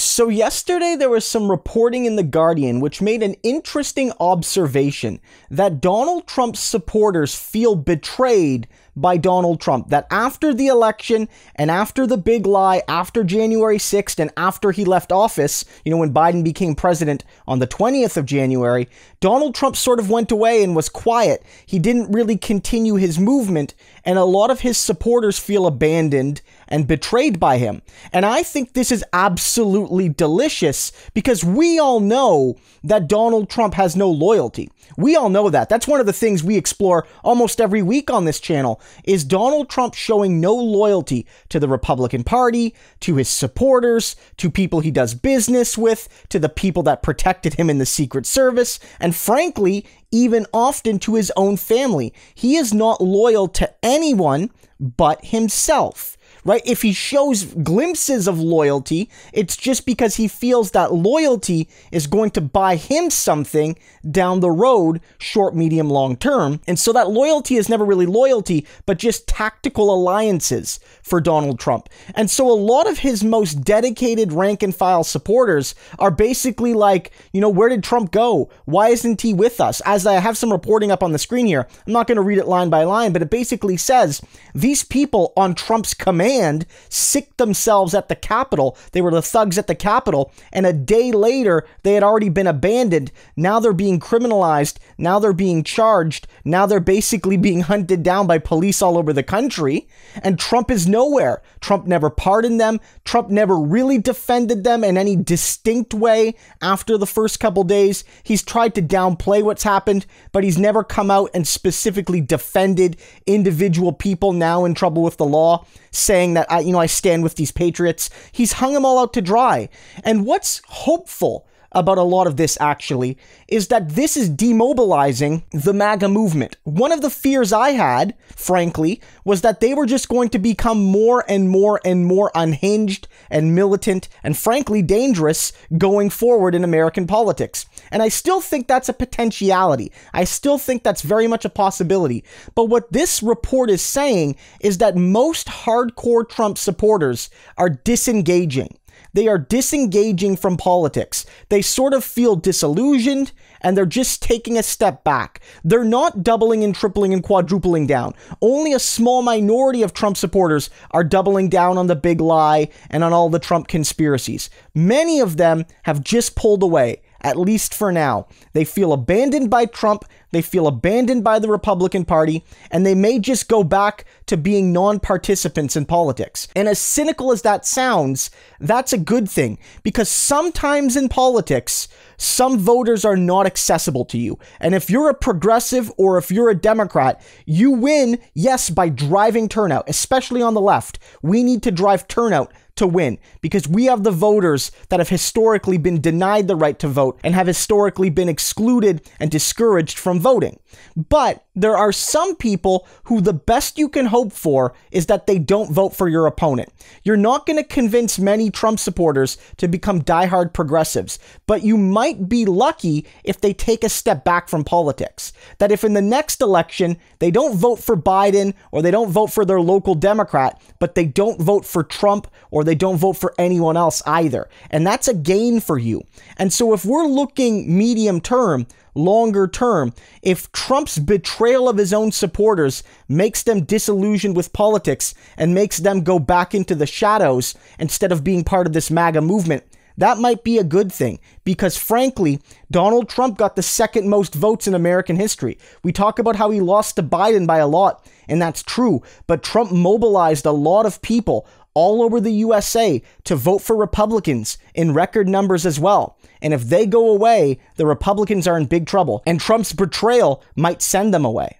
So, yesterday there was some reporting in The Guardian which made an interesting observation that Donald Trump's supporters feel betrayed by Donald Trump that after the election and after the big lie, after January 6th and after he left office, you know, when Biden became president on the 20th of January, Donald Trump sort of went away and was quiet. He didn't really continue his movement, and a lot of his supporters feel abandoned and betrayed by him. And I think this is absolutely delicious because we all know that Donald Trump has no loyalty. We all know that. That's one of the things we explore almost every week on this channel is Donald Trump showing no loyalty to the Republican Party, to his supporters, to people he does business with, to the people that protected him in the Secret Service, and frankly, even often to his own family? He is not loyal to anyone but himself right? If he shows glimpses of loyalty, it's just because he feels that loyalty is going to buy him something down the road, short, medium, long term. And so that loyalty is never really loyalty, but just tactical alliances for Donald Trump. And so a lot of his most dedicated rank and file supporters are basically like, you know, where did Trump go? Why isn't he with us? As I have some reporting up on the screen here, I'm not going to read it line by line, but it basically says these people on Trump's command land, sicked themselves at the Capitol. They were the thugs at the Capitol. And a day later, they had already been abandoned. Now they're being criminalized. Now they're being charged. Now they're basically being hunted down by police all over the country. And Trump is nowhere. Trump never pardoned them. Trump never really defended them in any distinct way after the first couple days. He's tried to downplay what's happened, but he's never come out and specifically defended individual people now in trouble with the law, saying, saying that I, you know, I stand with these patriots. He's hung them all out to dry. And what's hopeful about a lot of this actually is that this is demobilizing the MAGA movement. One of the fears I had, frankly, was that they were just going to become more and more and more unhinged and militant and frankly dangerous going forward in American politics. And I still think that's a potentiality. I still think that's very much a possibility. But what this report is saying is that most hardcore Trump supporters are disengaging. They are disengaging from politics. They sort of feel disillusioned and they're just taking a step back. They're not doubling and tripling and quadrupling down. Only a small minority of Trump supporters are doubling down on the big lie and on all the Trump conspiracies. Many of them have just pulled away at least for now. They feel abandoned by Trump they feel abandoned by the Republican Party, and they may just go back to being non participants in politics. And as cynical as that sounds, that's a good thing because sometimes in politics, some voters are not accessible to you. And if you're a progressive or if you're a Democrat, you win, yes, by driving turnout, especially on the left. We need to drive turnout to win because we have the voters that have historically been denied the right to vote and have historically been excluded and discouraged from voting. But there are some people who the best you can hope for is that they don't vote for your opponent. You're not going to convince many Trump supporters to become diehard progressives, but you might be lucky if they take a step back from politics. That if in the next election they don't vote for Biden or they don't vote for their local Democrat, but they don't vote for Trump or they don't vote for anyone else either. And that's a gain for you. And so if we're looking medium term, longer term if Trump's betrayal of his own supporters makes them disillusioned with politics and makes them go back into the shadows instead of being part of this MAGA movement. That might be a good thing because, frankly, Donald Trump got the second most votes in American history. We talk about how he lost to Biden by a lot, and that's true, but Trump mobilized a lot of people, all over the USA to vote for Republicans in record numbers as well. And if they go away, the Republicans are in big trouble, and Trump's betrayal might send them away.